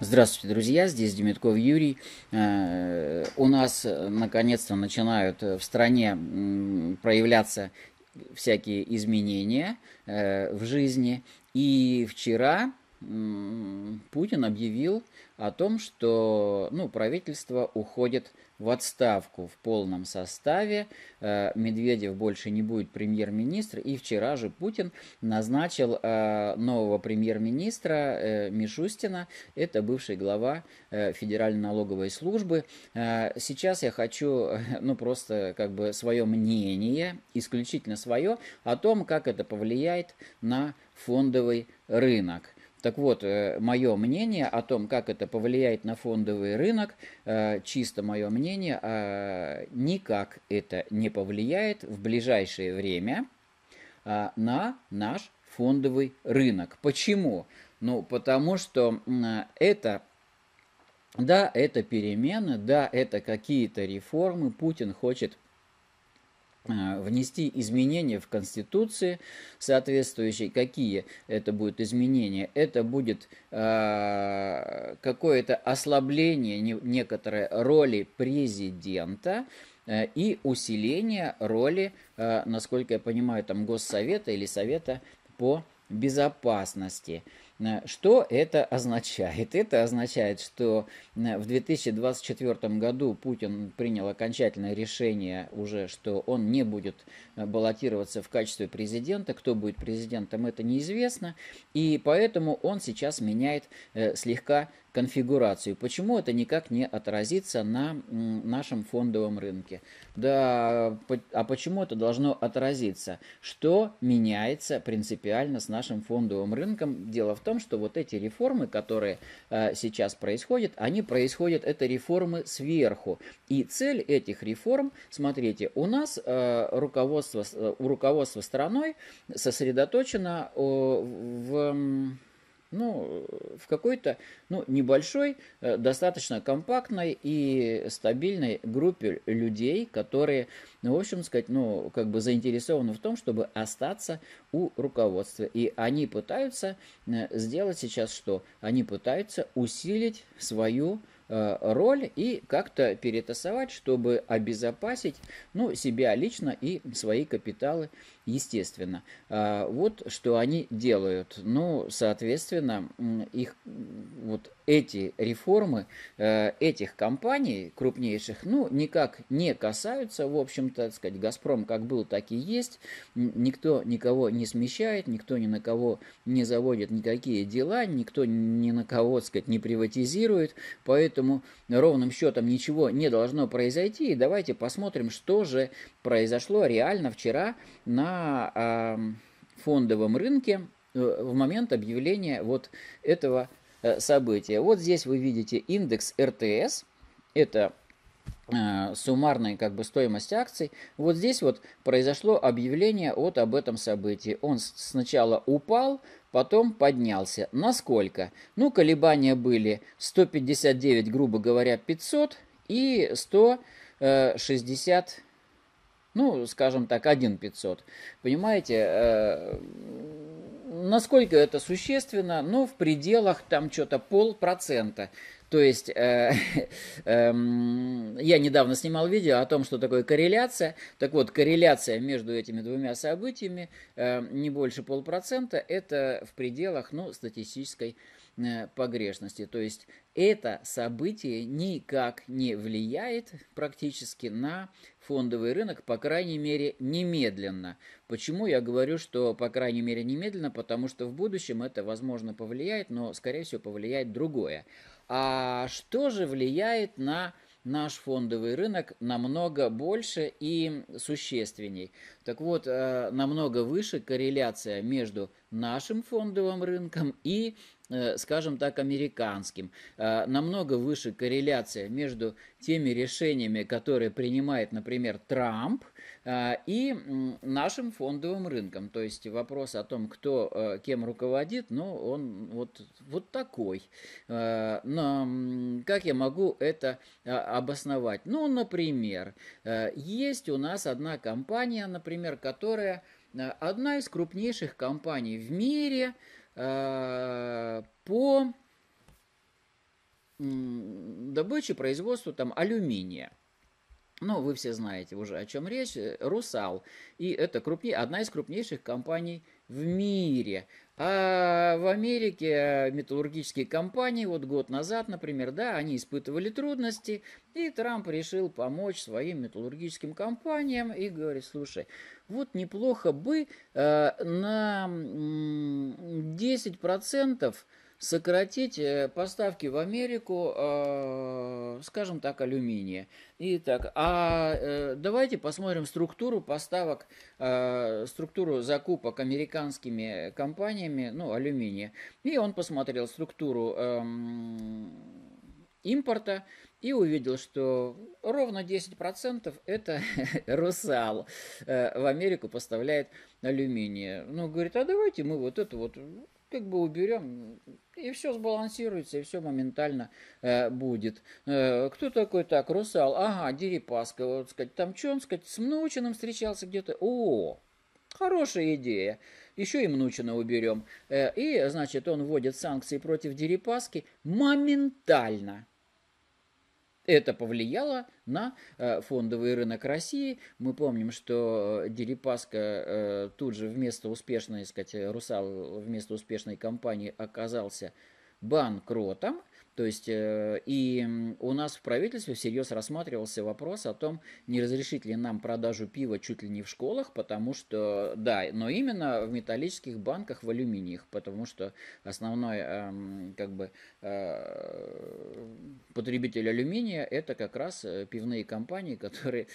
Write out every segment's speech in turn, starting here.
Здравствуйте, друзья, здесь Демитков Юрий. Э, у нас э, наконец-то начинают э, в стране проявляться всякие изменения в жизни. И вчера Путин объявил о том, что ну, правительство уходит в отставку в полном составе, э, Медведев больше не будет премьер-министр, и вчера же Путин назначил э, нового премьер-министра э, Мишустина, это бывший глава Федеральной налоговой службы. Сейчас я хочу, ну просто как бы свое мнение, исключительно свое, о том, как это повлияет на фондовый рынок. Так вот, э, мое мнение о том, как это повлияет на фондовый рынок, э, чисто мое мнение, э, никак это не повлияет в ближайшее время на наш фондовый рынок. Почему? Ну, потому что это да, это перемены, да, это какие-то реформы. Путин хочет Э, внести изменения в Конституции соответствующие. Какие это будут изменения? Это будет э, какое-то ослабление некоторой роли президента э, и усиление роли, э, насколько я понимаю, там Госсовета или Совета по безопасности. Э, Э, что это означает? Это означает, что э, в 2024 году Путин принял окончательное решение уже, что он не будет э, баллотироваться в качестве президента. Кто будет президентом, это неизвестно. И поэтому он сейчас меняет слегка конфигурацию. Почему это никак не отразится на нашем фондовом рынке? Да, а почему это должно отразиться? Что меняется принципиально с нашим фондовым рынком? Дело в том, том, что вот эти реформы, которые э, сейчас происходят, они происходят, это реформы сверху. И цель этих реформ, смотрите, у нас э, руководство, э, у руководство страной сосредоточено э, в ну, э, в какой-то ну, небольшой, э, достаточно компактной и стабильной группе людей, которые, ну, в общем сказать, ну, как бы заинтересованы в том, чтобы остаться у руководства. И они пытаются э, сделать сейчас что? Они пытаются усилить свою роль и как-то перетасовать, чтобы обезопасить ну, себя лично и свои капиталы естественно. А, вот что они делают. Ну, соответственно, их вот эти реформы э, этих компаний крупнейших, ну, никак не касаются, в общем-то, так сказать, «Газпром» как был, так и есть. Никто никого не смещает, никто ни на кого не заводит никакие дела, никто ни на кого, так сказать, не приватизирует, поэтому ровным счетом ничего не должно произойти. И давайте посмотрим, что же произошло реально вчера на на фондовом рынке э, в момент объявления вот этого э, события. Вот здесь вы видите индекс РТС, это э, суммарная как бы стоимость акций. Вот здесь вот произошло объявление вот об этом событии. Он сначала упал, потом поднялся. Насколько? Ну, колебания были 159, грубо говоря, 500 и 160 ну, скажем так, 1 500. Понимаете, э, насколько это существенно, ну, в пределах там что-то полпроцента. То есть э, э, я недавно снимал видео о том, что такое корреляция. Так вот, корреляция между этими двумя событиями э, не больше полпроцента. Это в пределах ну, статистической Э, погрешности. То есть это событие никак не влияет практически на фондовый рынок, по крайней мере, немедленно. Почему я говорю, что по крайней мере немедленно? Потому что в будущем это, возможно, повлияет, но, скорее всего, повлияет другое. А что же влияет на наш фондовый рынок намного больше и существенней. Так вот, э, намного выше корреляция между нашим фондовым рынком и, э, скажем так, американским. Э, намного выше корреляция между теми решениями, которые принимает, например, Трамп, и нашим фондовым рынком. То есть вопрос о том, кто кем руководит, ну, он вот, вот такой. Но как я могу это обосновать? Ну, например, есть у нас одна компания, например, например, которая э, одна из крупнейших компаний в мире э, по добыче и производству там алюминия. Ну, вы все знаете уже, о чем речь. Э, «Русал». И это крупней, одна из крупнейших компаний в мире. А в Америке э, металлургические компании вот год назад, например, да, они испытывали трудности, и Трамп решил помочь своим металлургическим компаниям и говорит, слушай, вот неплохо бы э, на 10% сократить э, поставки в Америку, э, скажем так, алюминия. Итак, а э, давайте посмотрим структуру поставок, структуру закупок американскими компаниями, ну, алюминия. И он посмотрел структуру эм, импорта, и увидел, что ровно 10% это Русал э, в Америку поставляет алюминия. Ну, говорит, а давайте мы вот это вот как бы уберем, и все сбалансируется, и все моментально э, будет. Э, кто такой так? Русал. Ага, Дерипаска. Вот, сказать, там что он, сказать, с Мнучиным встречался где-то. О, Хорошая идея. Еще и Мнучина уберем. Э, и, значит, он вводит санкции против Дерипаски моментально. Это повлияло на э, фондовый рынок России. Мы помним, что э, Дерипаска э, тут же вместо успешной, сказать, Русал вместо успешной компании оказался банкротом – то есть э, и у нас в правительстве всерьез рассматривался вопрос о том, не разрешить ли нам продажу пива чуть ли не в школах, потому что, да, но именно в металлических банках, в алюминиях, потому что основной эм, как бы э, потребитель алюминия это как раз э, пивные компании, которые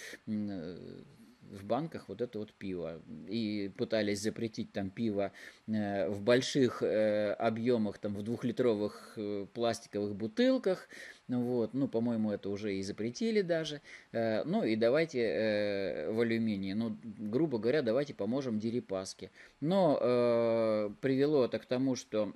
в банках вот это вот пиво. И пытались запретить там пиво э, в больших э, объемах, там в двухлитровых э, пластиковых бутылках. Вот. Ну, по-моему, это уже и запретили даже. Ну и давайте в алюминии. Ну, грубо говоря, давайте поможем Дерипаске. Но привело это к тому, что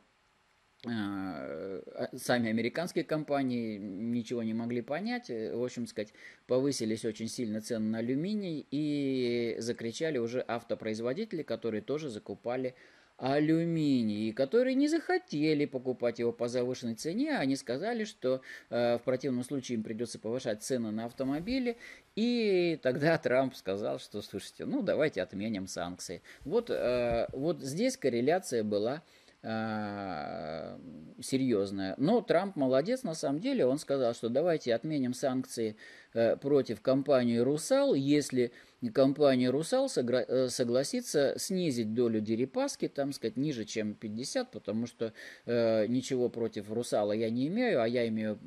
а, а, сами американские компании ничего не могли понять, в общем сказать, повысились очень сильно цены на алюминий и закричали уже автопроизводители, которые тоже закупали алюминий, которые не захотели покупать его по завышенной цене, они сказали, что э, в противном случае им придется повышать цены на автомобили, и тогда Трамп сказал, что, слушайте, ну давайте отменим санкции. Вот, э, вот здесь корреляция была э, а, серьезная. Но Трамп молодец, на самом деле, он сказал, что давайте отменим санкции э, против компании «Русал», если компания «Русал» э, согласится снизить долю Дерипаски, там, сказать, ниже, чем 50, потому что э, ничего против «Русала» я не имею, а я имею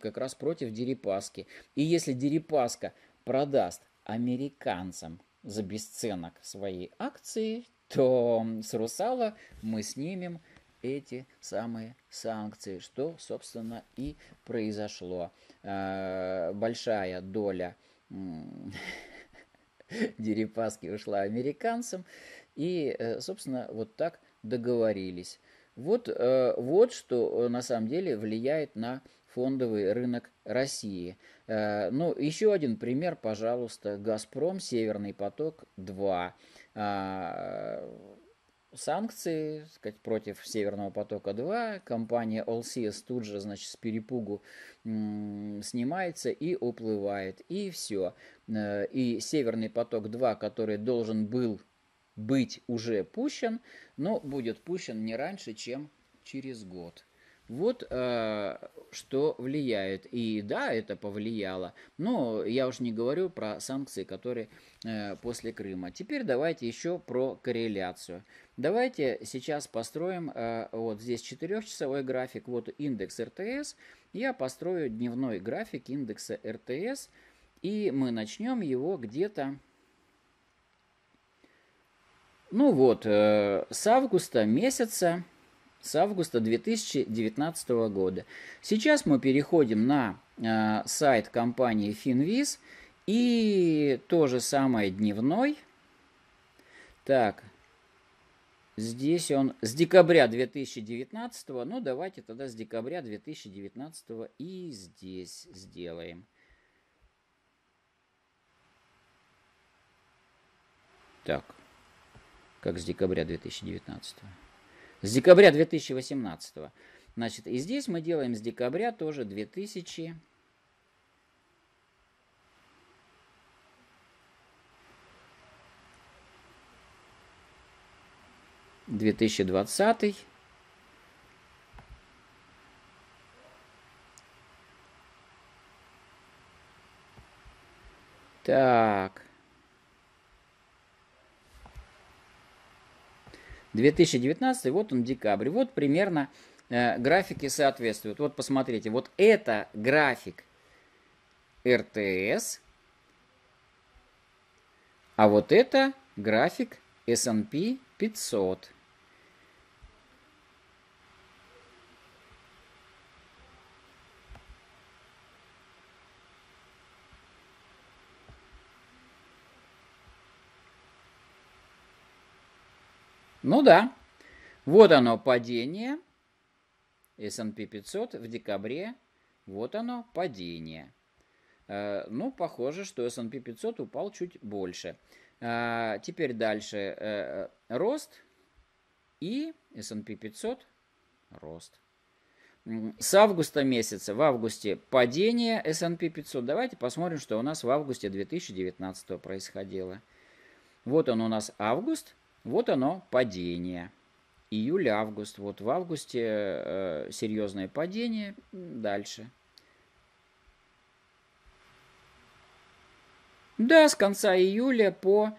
как раз против Дерипаски. И если Дерипаска продаст американцам за бесценок свои акции, то с русала мы снимем эти самые санкции, что, собственно, и произошло. А, большая доля Дерипаски ушла американцам, и, э, собственно, вот так договорились. Вот, э, вот что э, на самом деле влияет на фондовый рынок России. Ну, еще один пример, пожалуйста, «Газпром», «Северный поток-2». А, санкции сказать, против Северного потока-2. Компания Allseas тут же, значит, с перепугу снимается и уплывает. И все. Э, и Северный поток-2, который должен был быть уже пущен, но будет пущен не раньше, чем через год. Вот э, что влияет. И да, это повлияло. Но я уж не говорю про санкции, которые э, после Крыма. Теперь давайте еще про корреляцию. Давайте сейчас построим э, вот здесь 4-часовой график, вот индекс РТС. Я построю дневной график индекса РТС. И мы начнем его где-то... Ну вот, э, с августа месяца с августа 2019 года. Сейчас мы переходим на э, сайт компании Finviz и то же самое дневной. Так, здесь он с декабря 2019, ну давайте тогда с декабря 2019 и здесь сделаем. Так, как с декабря 2019. С декабря 2018. Значит, и здесь мы делаем с декабря тоже 2000... 2020. Так. 2019, вот он декабрь. Вот примерно э, графики соответствуют. Вот посмотрите, вот это график РТС, а вот это график S&P 500. Ну да, вот оно падение. S&P 500 в декабре, вот оно падение. Э, ну, похоже, что S&P 500 упал чуть больше. Э, теперь дальше э, рост и S&P 500 рост. С августа месяца, в августе падение S&P 500. Давайте посмотрим, что у нас в августе 2019 происходило. Вот он у нас август – вот оно, падение. Июль-август. Вот в августе э, серьезное падение. Дальше. Да, с конца июля по,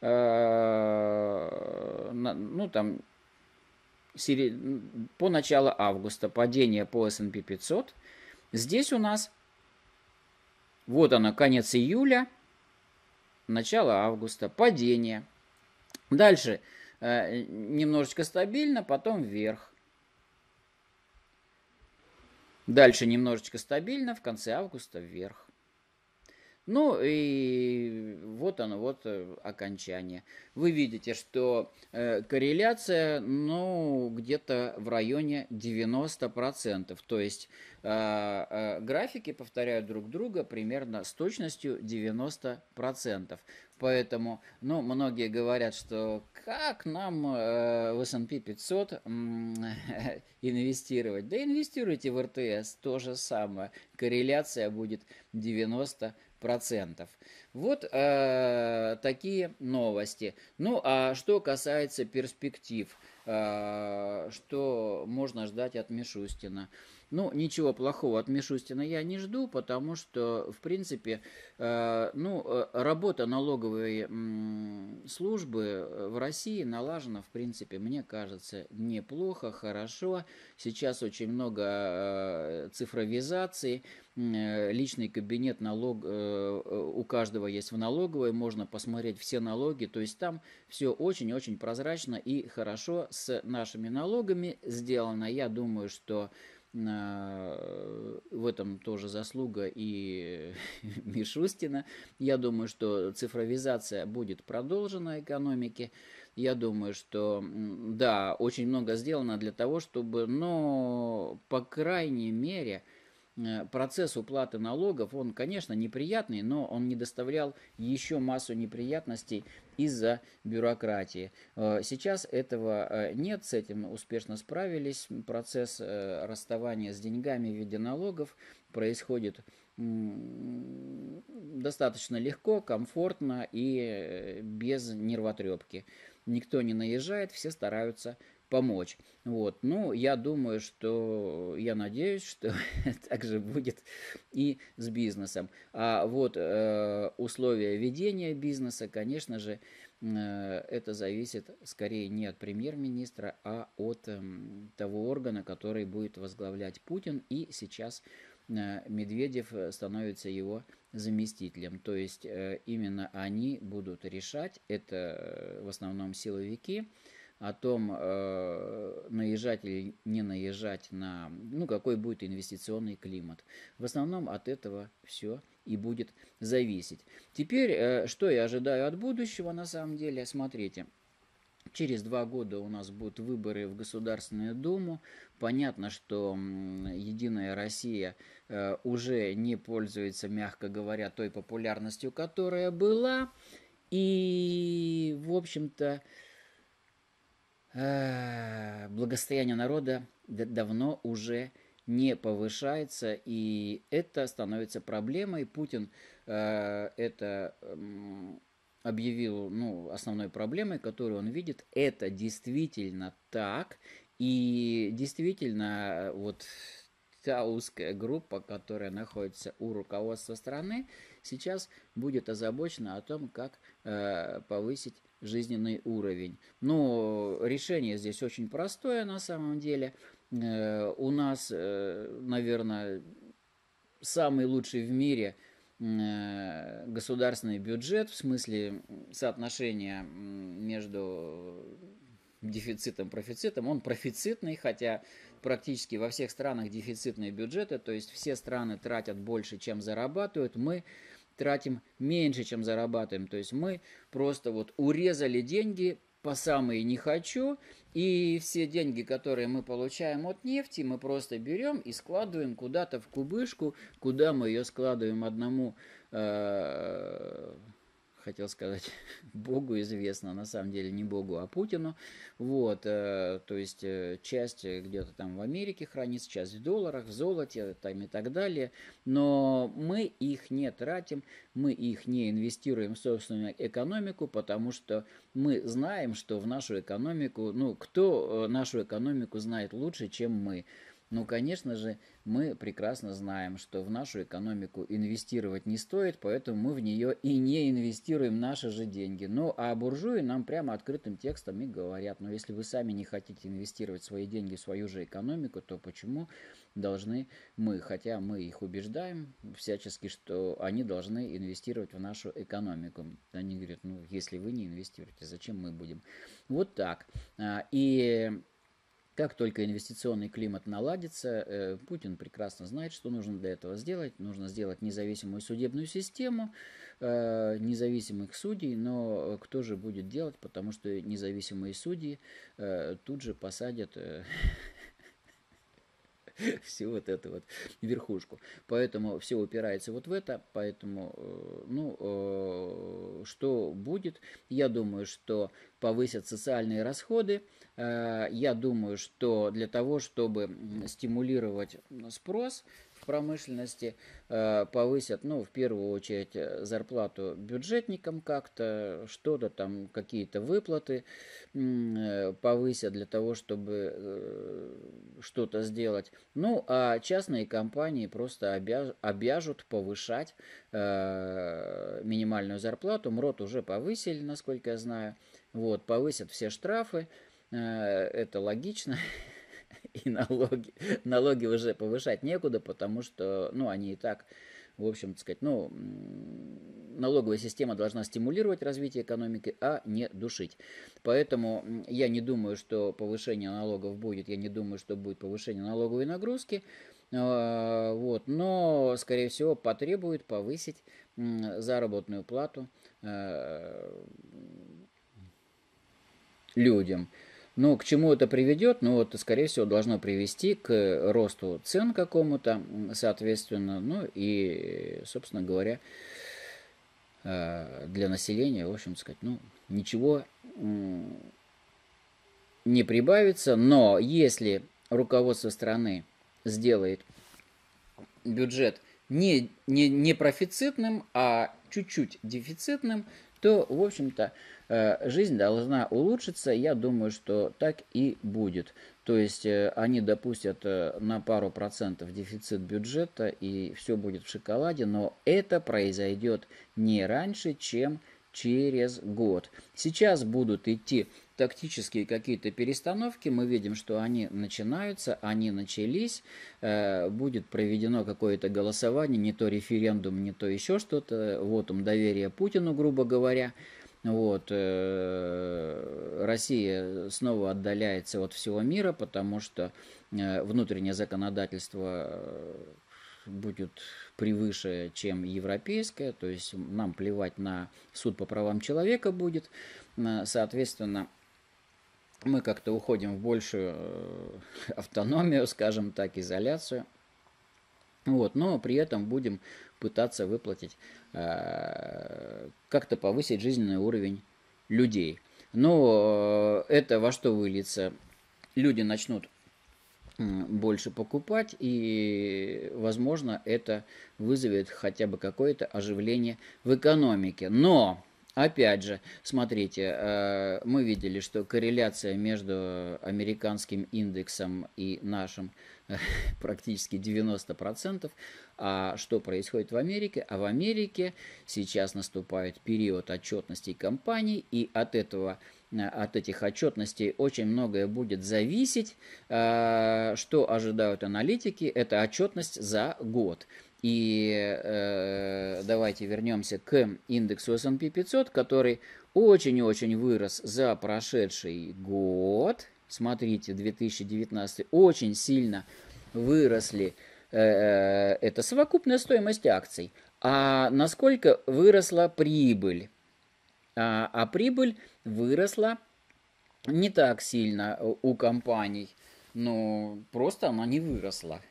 э, ну там, сери... по начало августа падение по S&P 500. Здесь у нас, вот оно, конец июля, начало августа, падение – Дальше э, немножечко стабильно, потом вверх. Дальше немножечко стабильно, в конце августа вверх. Ну и вот оно, вот э, окончание. Вы видите, что э, корреляция, ну, где-то в районе 90%. То есть э, э, графики повторяют друг друга примерно с точностью 90%. Поэтому, ну, многие говорят, что как нам э, в S&P 500 инвестировать? Да инвестируйте в РТС, то же самое. Корреляция будет 90% процентов. Вот э, такие новости. Ну а что касается перспектив, э, что можно ждать от Мишустина? Ну, ничего плохого от Мишустина я не жду, потому что, в принципе, э, ну, э, работа налоговой м, службы э, в России налажена, в принципе, мне кажется, неплохо, хорошо. Сейчас очень много э, цифровизации, э, личный кабинет налог, э, э, у каждого есть в налоговой, можно посмотреть все налоги, то есть там все очень-очень прозрачно и хорошо с нашими налогами сделано. Я думаю, Что Э, в этом тоже заслуга и Мишустина. Я думаю, что цифровизация будет продолжена экономике. Я думаю, что да, очень много сделано для того, чтобы, но по крайней мере, Э, процесс уплаты налогов, он, конечно, неприятный, но он не доставлял еще массу неприятностей из-за бюрократии. Э, сейчас этого э, нет, с этим успешно справились. Процесс расставания с деньгами в виде налогов происходит достаточно легко, комфортно и без нервотрепки. Никто не наезжает, все стараются помочь. Вот. Ну, я думаю, что, я надеюсь, что так же будет и с бизнесом. А вот э, условия ведения бизнеса, конечно же, э, это зависит скорее не от премьер-министра, а от э, того органа, который будет возглавлять Путин. И сейчас э, Медведев э, становится его заместителем. То есть э, именно они будут решать, это в основном силовики, о том, э, наезжать или не наезжать на, ну, какой будет инвестиционный климат. В основном от этого все и будет зависеть. Теперь, э, что я ожидаю от будущего, на самом деле, смотрите. Через два года у нас будут выборы в Государственную Думу. Понятно, что Единая Россия э, уже не пользуется, мягко говоря, той популярностью, которая была. И, в общем-то, Э, благосостояние народа давно уже не повышается, и это становится проблемой. Путин э, это объявил ну, основной проблемой, которую он видит. Это действительно так, и действительно вот та узкая группа, которая находится у руководства страны, сейчас будет озабочена о том, как э, повысить жизненный уровень. Но решение здесь очень простое на самом деле. Э, у нас, э, наверное, самый лучший в мире э, государственный бюджет в смысле соотношения между дефицитом, и профицитом. Он профицитный, хотя практически во всех странах дефицитные бюджеты, то есть все страны тратят больше, чем зарабатывают. Мы тратим меньше, чем зарабатываем. То есть мы просто вот урезали деньги по самые не хочу, и все деньги, которые мы получаем от нефти, мы просто берем и складываем куда-то в кубышку, куда мы ее складываем одному э, хотел сказать, Богу известно, на самом деле не Богу, а Путину. Вот, э, то есть э, часть э, где-то там в Америке хранится, часть в долларах, в золоте там и так далее. Но мы их не тратим, мы их не инвестируем в собственную экономику, потому что мы знаем, что в нашу экономику, ну, кто нашу экономику знает лучше, чем мы. Ну, конечно же, мы прекрасно знаем, что в нашу экономику инвестировать не стоит, поэтому мы в нее и не инвестируем наши же деньги. Ну, а буржуи нам прямо открытым текстом и говорят, ну, если вы сами не хотите инвестировать свои деньги в свою же экономику, то почему должны мы, хотя мы их убеждаем всячески, что они должны инвестировать в нашу экономику. Они говорят, ну, если вы не инвестируете, зачем мы будем? Вот так. А, и как только инвестиционный климат наладится, э, Путин прекрасно знает, что нужно для этого сделать. Нужно сделать независимую судебную систему, э, независимых судей, но э, кто же будет делать, потому что независимые судьи тут же посадят всю вот эту вот верхушку. Поэтому все упирается вот в это, поэтому, э, ну, э, что будет? Я думаю, что повысят социальные расходы. Э, я думаю, что для того, чтобы стимулировать спрос, в промышленности, э, повысят, ну, в первую очередь, э, зарплату бюджетникам как-то, что-то там, какие-то выплаты э, повысят для того, чтобы что-то сделать. Ну, а частные компании просто обяж, обяжут повышать минимальную зарплату. МРОД уже повысили, насколько я знаю. Вот, повысят все штрафы. Это логично, и налоги, налоги уже повышать некуда, потому что, ну, они и так, в общем, так сказать, ну, налоговая система должна стимулировать развитие экономики, а не душить. Поэтому я не думаю, что повышение налогов будет, я не думаю, что будет повышение налоговой нагрузки, а, вот, но, скорее всего, потребует повысить заработную плату э, людям. Ну, к чему это приведет? Ну, вот, скорее всего, должно привести к э, росту цен какому-то, соответственно, ну и, собственно говоря, э, для населения, в общем сказать, ну, ничего не прибавится, но если руководство страны сделает бюджет не, не, не профицитным, а чуть-чуть дефицитным, то, в общем-то, э, жизнь должна улучшиться. Я думаю, что так и будет. То есть э, они допустят э, на пару процентов дефицит бюджета, и все будет в шоколаде, но это произойдет не раньше, чем через год. Сейчас будут идти тактические какие-то перестановки, мы видим, что они начинаются, они начались, э, будет проведено какое-то голосование, не то референдум, не то еще что-то, вот он доверие Путину, грубо говоря, вот, э, Россия снова отдаляется от всего мира, потому что э, внутреннее законодательство будет превыше, чем европейская, то есть нам плевать на суд по правам человека будет, э, соответственно, мы как-то уходим в большую э, автономию, скажем так, изоляцию. Вот, но при этом будем пытаться выплатить, э, как-то повысить жизненный уровень людей. Но это во что выльется? Люди начнут больше покупать, и, возможно, это вызовет хотя бы какое-то оживление в экономике. Но Опять же, смотрите, э, мы видели, что корреляция между американским индексом и нашим э, практически 90%. А что происходит в Америке? А в Америке сейчас наступает период отчетности компаний, и от этого э, от этих отчетностей очень многое будет зависеть, что ожидают аналитики, это отчетность за год. И э, давайте вернемся к индексу S&P 500, который очень очень вырос за прошедший год. Смотрите, 2019 очень сильно выросли. Э, э это совокупная стоимость акций. А насколько выросла прибыль? А, а прибыль выросла не так сильно у компаний. но просто она не выросла.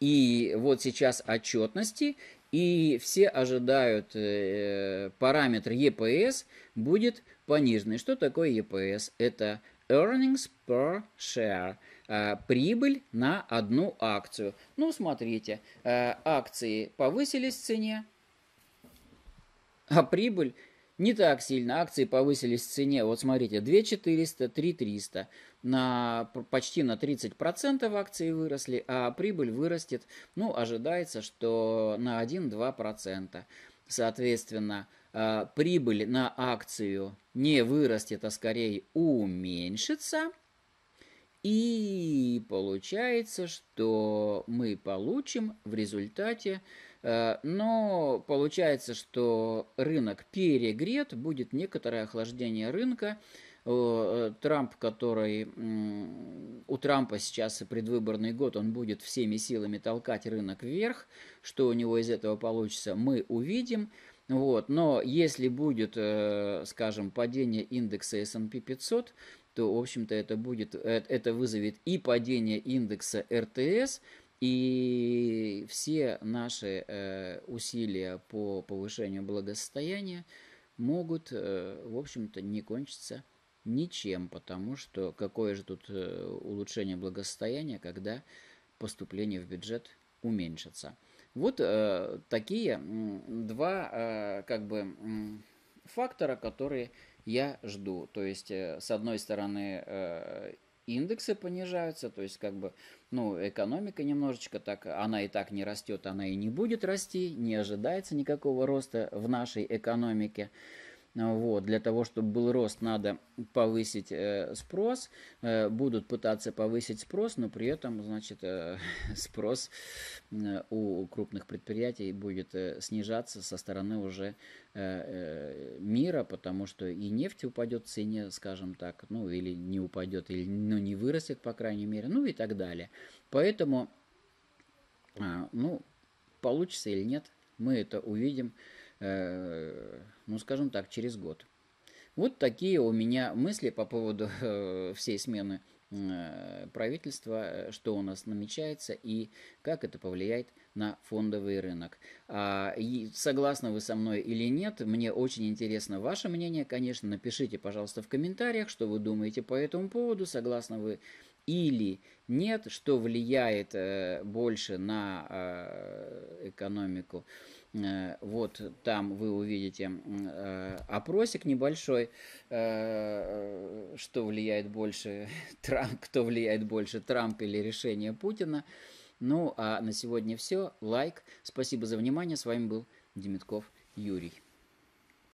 И вот сейчас отчетности, и все ожидают э, параметр EPS будет пониженный. Что такое EPS? Это earnings per share, э, прибыль на одну акцию. Ну, смотрите, э, акции повысились в цене, а прибыль не так сильно. Акции повысились в цене. Вот смотрите, 2400, 3300 на, почти на 30% акции выросли, а прибыль вырастет, ну, ожидается, что на 1-2%. Соответственно, а, прибыль на акцию не вырастет, а скорее уменьшится. И получается, что мы получим в результате, э, но получается, что рынок перегрет, будет некоторое охлаждение рынка, Э, Трамп, который у Трампа сейчас предвыборный год, он будет всеми силами толкать рынок вверх. Что у него из этого получится, мы увидим. Вот. Но если будет, э, скажем, падение индекса S&P 500, то, в общем-то, это, будет, э, это вызовет и падение индекса РТС, и все наши усилия по повышению благосостояния могут, в общем-то, не кончиться Ничем, потому что какое же тут э, улучшение благосостояния, когда поступление в бюджет уменьшится. Вот э, такие два э, как бы фактора, которые я жду. То есть, э, с одной стороны, э, индексы понижаются, то есть как бы, ну, экономика немножечко так, она и так не растет, она и не будет расти, не ожидается никакого роста в нашей экономике. Э, а, вот. Для того, чтобы был рост, надо повысить э, спрос. Э, будут пытаться повысить спрос, но при этом, значит, э, спрос у крупных предприятий будет снижаться со стороны уже мира, потому что и нефть упадет в цене, скажем так, ну или не упадет, или ну, не вырастет, по крайней мере, ну и так далее. Поэтому, а, ну, получится или нет, мы это увидим ну скажем так, через год. Вот такие у меня мысли по поводу э, всей смены э, правительства, э, что у нас намечается и как это повлияет на фондовый рынок. А, и согласны вы со мной или нет, мне очень интересно ваше мнение, конечно, напишите, пожалуйста, в комментариях, что вы думаете по этому поводу, согласны вы или нет, что влияет э, больше на э, экономику. Э, Э, вот там вы увидите э, опросик небольшой, э, что влияет больше, Трамп, кто влияет больше, Трамп или решение Путина. Ну, а на сегодня все. Лайк. Спасибо за внимание. С вами был Демитков Юрий.